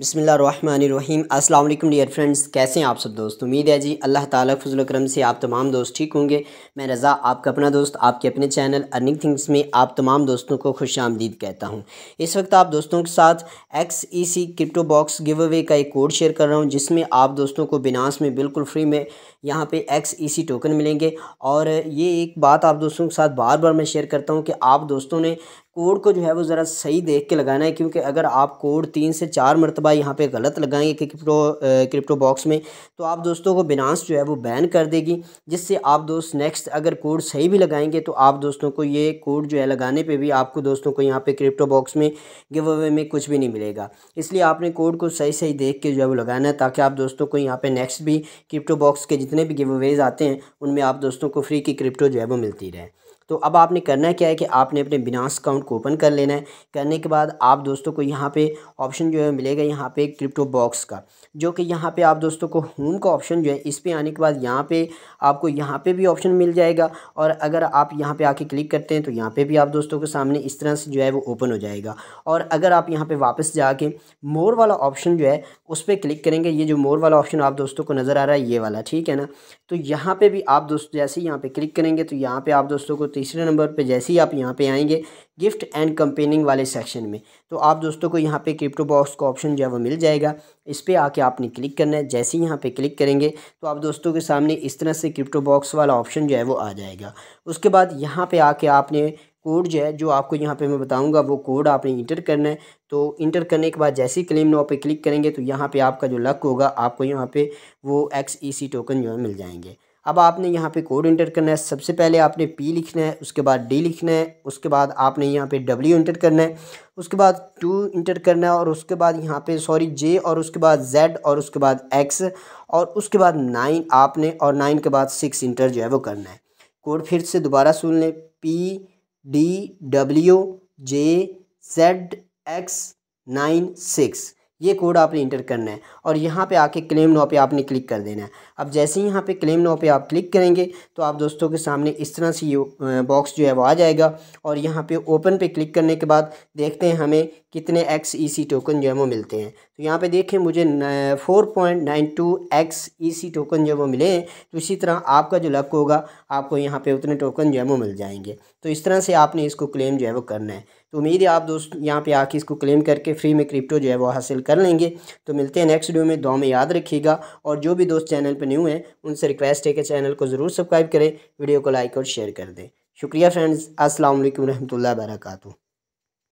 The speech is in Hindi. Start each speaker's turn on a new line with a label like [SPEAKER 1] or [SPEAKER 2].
[SPEAKER 1] बसमीम अल्लाम डियर फ्रेंड्स कैसे हैं आप सब दोस्त उम्मीद है जी अल्लाह ताला फजल करम से आप तमाम दोस्त ठीक होंगे मैं रज़ा आपका अपना दोस्त आपके अपने चैनल अर्निंग थिंग्स में आप तमाम दोस्तों को खुश आमदीद कहता हूं इस वक्त आप दोस्तों के साथ X E C crypto box give away का एक कोड शेयर कर रहा हूँ जिसमें आप दोस्तों को बिनास में बिल्कुल फ्री में यहाँ पे एक्स ई सी टोकन मिलेंगे और ये एक बात आप दोस्तों के साथ बार बार मैं शेयर करता हूँ कि आप दोस्तों ने कोड को जो है वो ज़रा सही देख के लगाना है क्योंकि अगर आप कोड तीन से चार मरतबा यहाँ पे गलत लगाएंगे क्रिप्टो क्रिप्टो बॉक्स में तो आप दोस्तों को बिनास जो है वो बैन कर देगी जिससे आप दोस्त नेक्स्ट अगर कोड सही भी लगाएंगे तो आप दोस्तों को ये कोड जो है लगाने पे भी आपको दोस्तों को यहाँ पे क्रिप्टो बॉक्स में गिव अवे में कुछ भी नहीं मिलेगा इसलिए आपने कोड को सही सही देख के जो है वो लगाना है ताकि आप दोस्तों को यहाँ पर नेक्स्ट भी क्रिप्टो बॉक्स के जितने भी गिव अवेज आते हैं उनमें आप दोस्तों को फ्री की क्रिप्टो जो है वो मिलती रहे तो अब आपने करना क्या है कि आपने अपने बिनास अकाउंट को ओपन कर लेना है करने के बाद आप दोस्तों को यहाँ पे ऑप्शन जो है मिलेगा यहाँ पे क्रिप्टो बॉक्स का जो कि यहाँ पे आप दोस्तों को होम का ऑप्शन जो है इस पर आने के बाद यहाँ पे आपको यहाँ पे भी ऑप्शन मिल जाएगा और अगर आप यहाँ पर आके क्लिक करते हैं तो यहाँ पर भी आप दोस्तों के सामने इस तरह से जो है वो ओपन हो जाएगा और अगर आप यहाँ पर वापस जाके मोर वाला ऑप्शन जो है उस पर क्लिक करेंगे ये जो मोर वाला ऑप्शन आप दोस्तों को नज़र आ रहा है ये वाला ठीक है ना तो यहाँ पर भी आप दोस्तों जैसे ही यहाँ पर क्लिक करेंगे तो यहाँ पर आप दोस्तों को तीसरे नंबर पे जैसे ही आप यहाँ पे आएंगे गिफ्ट एंड कंपेनिंग वाले सेक्शन में तो आप दोस्तों को यहाँ पे क्रिप्टो बॉक्स का ऑप्शन जो है वो मिल जाएगा इस पर आके आपने क्लिक करना है जैसे ही यहाँ पे क्लिक करेंगे तो आप दोस्तों के सामने इस तरह से क्रिप्टो बॉक्स वाला ऑप्शन जो है वो आ जाएगा उसके बाद यहाँ पर आके आपने कोड जो है जो आपको यहाँ पे मैं बताऊंगा वो कोड आपने इंटर करना है तो इंटर करने के बाद जैसे ही क्लेम नाव पे क्लिक करेंगे तो यहाँ पे आपका जो लक होगा आपको यहाँ पे वो एक्स ई सी टोकन जो है मिल जाएंगे अब आपने यहाँ पे कोड इंटर करना है सबसे पहले आपने पी लिखना है उसके बाद डी लिखना है उसके बाद आपने यहाँ पे डब्ल्यू इंटर करना है उसके बाद टू इंटर करना है और उसके बाद यहाँ पे सॉरी जे और उसके बाद जेड और उसके बाद एक्स और उसके बाद नाइन आपने और नाइन के बाद सिक्स इंटर जो है वो करना है कोड फिर से दोबारा सुन लें P D W J Z X nine six ये कोड आपने इंटर करना है और यहाँ पे आके क्लेम नाव पे आपने क्लिक कर देना है अब जैसे ही यहाँ पे क्लेम नाव पे आप क्लिक करेंगे तो आप दोस्तों के सामने इस तरह से ये बॉक्स जो है वो आ जाएगा और यहाँ पे ओपन पे क्लिक करने के बाद देखते हैं हमें कितने एक्स ई सी टोकन जो है वो मिलते हैं तो यहाँ पे देखें मुझे four point nine two X E C token जो है वो मिले हैं तो इसी तरह आपका जो लक होगा आपको यहाँ पे उतने टोकन जो है वो मिल जाएंगे तो इस तरह से आपने इसको क्लेम जो है वो करना है तो उम्मीद है आप दोस्त यहाँ पे आके इसको क्लेम करके फ्री में क्रिप्टो जो है वो हासिल कर लेंगे तो मिलते हैं नेक्स्ट वीडियो में दो में याद रखिएगा और जो भी दोस्त चैनल पर न्यू हैं उनसे रिक्वेस्ट है कि चैनल को ज़रूर सब्सक्राइब करें वीडियो को लाइक और शेयर कर दें शुक्रिया फ्रेंड्स असल वालेकुम ला वबरकातुहू